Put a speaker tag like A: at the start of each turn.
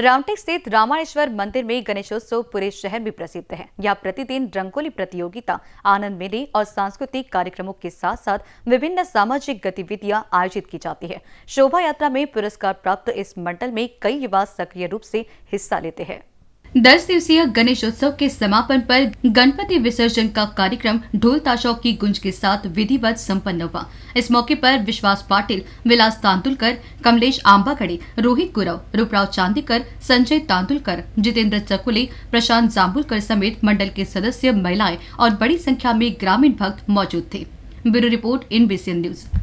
A: रामटेक स्थित रामेश्वर मंदिर में गणेशोत्सव पूरे शहर में प्रसिद्ध है यहाँ प्रतिदिन रंगोली प्रतियोगिता आनंद मेले और सांस्कृतिक कार्यक्रमों के साथ साथ विभिन्न सामाजिक गतिविधियां आयोजित की जाती है शोभा यात्रा में पुरस्कार प्राप्त इस मंडल में कई युवा सक्रिय रूप से हिस्सा लेते हैं दस दिवसीय गणेश उत्सव के समापन पर गणपति विसर्जन का कार्यक्रम ढोल ताशों की गुंज के साथ विधिवत संपन्न हुआ इस मौके पर विश्वास पाटिल विलास तांतुलकर कमलेश आंबागड़े रोहित गुरव रूपराव चांदीकर संजय तांतुलकर जितेंद्र चकुले प्रशांत जाम्बुलकर समेत मंडल के सदस्य महिलाएं और बड़ी संख्या में ग्रामीण भक्त मौजूद थे bureau report in BCN news